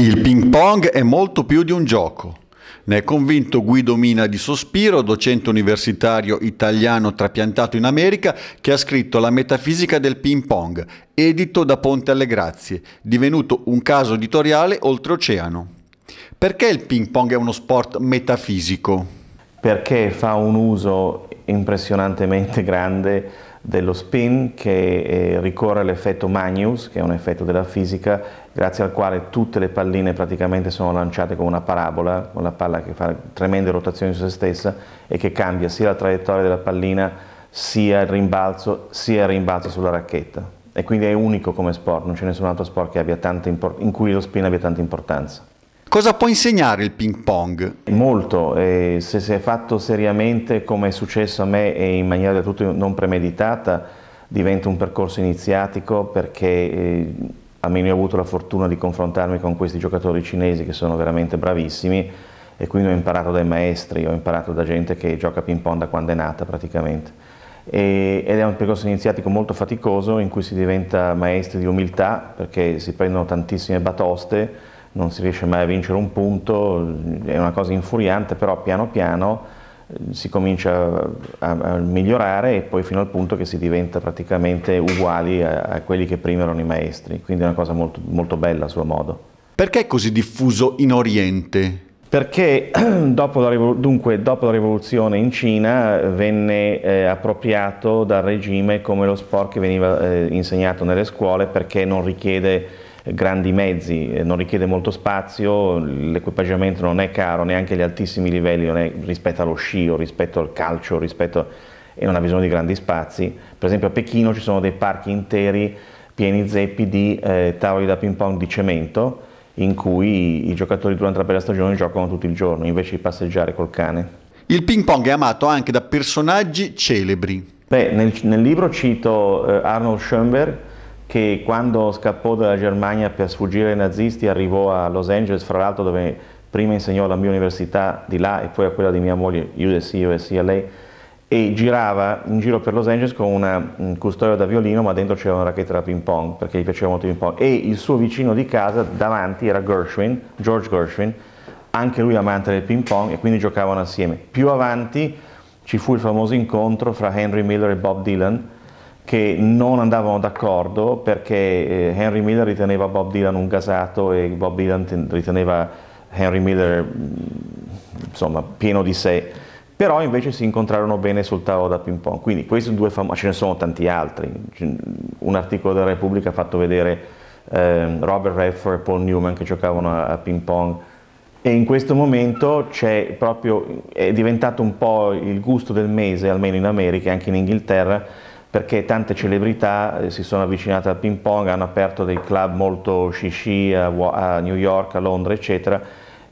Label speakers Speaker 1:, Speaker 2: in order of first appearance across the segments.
Speaker 1: Il ping pong è molto più di un gioco. Ne è convinto Guido Mina di Sospiro, docente universitario italiano trapiantato in America, che ha scritto La metafisica del ping pong, edito da Ponte alle Grazie, divenuto un caso editoriale oltreoceano. Perché il ping pong è uno sport metafisico? Perché fa un uso
Speaker 2: impressionantemente grande dello spin che eh, ricorre all'effetto Magnus, che è un effetto della fisica, grazie al quale tutte le palline praticamente sono lanciate come una parabola, con la palla che fa tremende rotazioni su se stessa e che cambia sia la traiettoria della pallina, sia il rimbalzo, sia il rimbalzo sulla racchetta. E quindi è unico come sport, non c'è nessun altro sport abbia tanta in cui lo spin abbia tanta importanza. Cosa può insegnare il ping pong? Molto, eh, se si è fatto seriamente come è successo a me e in maniera del tutto non premeditata diventa un percorso iniziatico perché eh, almeno io ho avuto la fortuna di confrontarmi con questi giocatori cinesi che sono veramente bravissimi e quindi ho imparato dai maestri, ho imparato da gente che gioca ping pong da quando è nata praticamente. E, ed è un percorso iniziatico molto faticoso in cui si diventa maestri di umiltà perché si prendono tantissime batoste non si riesce mai a vincere un punto, è una cosa infuriante, però piano piano eh, si comincia a, a migliorare e poi fino al punto che si diventa praticamente uguali a, a quelli che prima erano
Speaker 1: i maestri, quindi è una cosa molto, molto bella a suo modo. Perché è così diffuso in Oriente?
Speaker 2: Perché dopo la, dunque, dopo la, rivoluzione in Cina eh, venne eh, appropriato dal regime come lo sport che veniva eh, insegnato nelle scuole perché non richiede grandi mezzi, eh, non richiede molto spazio, l'equipaggiamento non è caro, neanche agli altissimi livelli è, rispetto allo sci o rispetto al calcio, rispetto, e non ha bisogno di grandi spazi. Per esempio a Pechino ci sono dei parchi interi pieni zeppi di eh, tavoli da ping pong di cemento in cui i giocatori durante la bella stagione giocano tutto il giorno invece di passeggiare col cane.
Speaker 1: Il ping pong è amato anche da personaggi
Speaker 2: celebri. Beh, nel, nel libro cito eh, Arnold Schoenberg che quando scappò dalla Germania per sfuggire ai nazisti arrivò a Los Angeles, fra l'altro dove prima insegnò alla mia università di là e poi a quella di mia moglie USC, USCLA, e girava in giro per Los Angeles con una custodia da violino ma dentro c'era una racchetta da ping pong perché gli piaceva molto il ping pong e il suo vicino di casa davanti era Gershwin, George Gershwin, anche lui amante del ping pong e quindi giocavano assieme. Più avanti ci fu il famoso incontro fra Henry Miller e Bob Dylan che non andavano d'accordo perché eh, Henry Miller riteneva Bob Dylan un gasato e Bob Dylan riteneva Henry Miller mm, insomma, pieno di sé però invece si incontrarono bene sul tavolo da ping pong. Quindi questi due famosi, ce ne sono tanti altri, un articolo della Repubblica ha fatto vedere eh, Robert Redford e Paul Newman che giocavano a, a ping pong e in questo momento è, proprio, è diventato un po' il gusto del mese, almeno in America e anche in Inghilterra, perché tante celebrità eh, si sono avvicinate al ping pong, hanno aperto dei club molto shishi a, New York, a Londra, eccetera,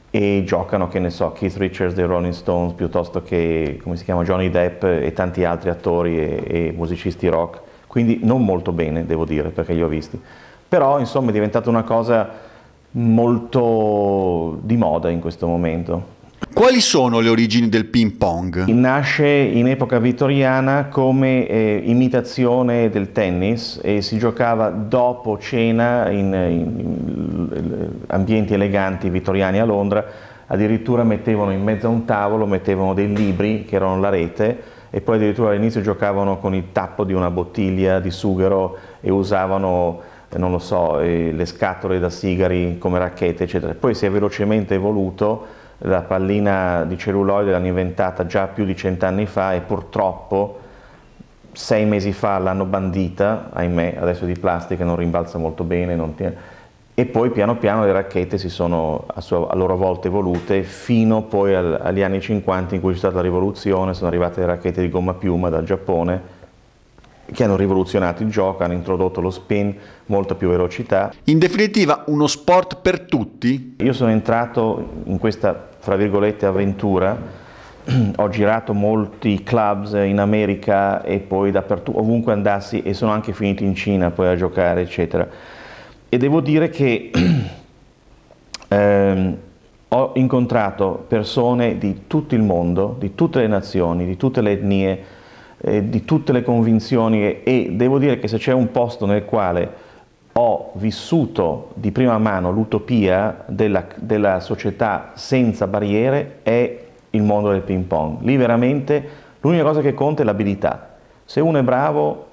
Speaker 2: e giocano, che ne so, Keith Richards dei Rolling Stones, piuttosto che, come si chiama, Johnny Depp e tanti altri attori e, e musicisti rock. Quindi non molto bene, devo dire, perché li ho visti. Però, insomma, è diventata una cosa molto di moda in
Speaker 1: questo momento. Quali sono le origini del ping pong?
Speaker 2: Nasce in epoca vittoriana come eh, imitazione del tennis e si giocava dopo cena in, in ambienti eleganti vittoriani a Londra, addirittura mettevano in mezzo a un tavolo, mettevano dei libri che erano la rete e poi addirittura all'inizio giocavano con il tappo di una bottiglia di sughero e usavano eh, non lo so, eh, le scatole da sigari come racchette, eccetera. Poi si è velocemente evoluto la pallina di celluloide l'hanno inventata già più di cent'anni fa e purtroppo sei mesi fa l'hanno bandita, ahimè, adesso è di plastica, non rimbalza molto bene, tiene... e poi piano piano le racchette si sono a, sua, a loro volta evolute fino poi al, agli anni 50 in cui c'è stata la rivoluzione, sono arrivate le racchette di gomma piuma dal Giappone, che hanno rivoluzionato il gioco, hanno introdotto lo spin, molta più velocità. In definitiva uno sport per tutti? Io sono entrato in questa, fra virgolette, avventura ho girato molti clubs in America e poi dappertutto, ovunque andassi e sono anche finito in Cina poi a giocare, eccetera. E devo dire che ehm, ho incontrato persone di tutto il mondo, di tutte le nazioni, di tutte le etnie, eh, di tutte le convinzioni e devo dire che se c'è un posto nel quale ho vissuto di prima mano l'utopia della, della società senza barriere è il mondo del ping pong. Lì veramente l'unica cosa che conta è l'abilità. Se uno è bravo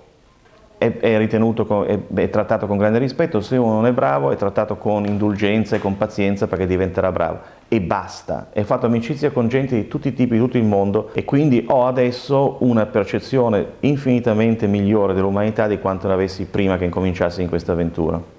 Speaker 2: è, è ritenuto, è, è, trattato con grande rispetto, se uno non è bravo è trattato con indulgenza e con pazienza perché diventerà bravo e basta. E ho fatto amicizia con gente di tutti i tipi, di tutto il mondo e quindi ho adesso una percezione infinitamente migliore dell'umanità di quanto ne avessi prima che incominciassi in questa avventura.